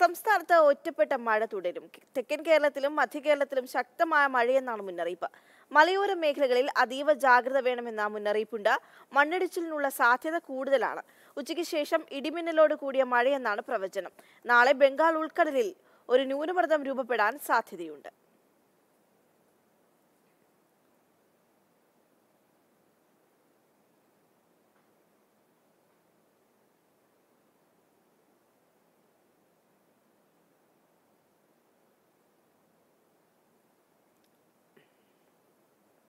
സംസ്ഥാനത്ത് ഒറ്റപ്പെട്ട മഴ തുടരും തെക്കൻ കേരളത്തിലും മധ്യ കേരളത്തിലും ശക്തമായ മഴയെന്നാണ് മുന്നറിയിപ്പ് മലയോര മേഖലകളിൽ അതീവ ജാഗ്രത വേണമെന്ന മുന്നറിയിപ്പുണ്ട് മണ്ണിടിച്ചിലിനുള്ള സാധ്യത കൂടുതലാണ് ഉച്ചയ്ക്ക് ശേഷം ഇടിമിന്നലോട് കൂടിയ മഴയെന്നാണ് പ്രവചനം നാളെ ബംഗാൾ ഉൾക്കടലിൽ ഒരു ന്യൂനമർദ്ദം രൂപപ്പെടാൻ സാധ്യതയുണ്ട്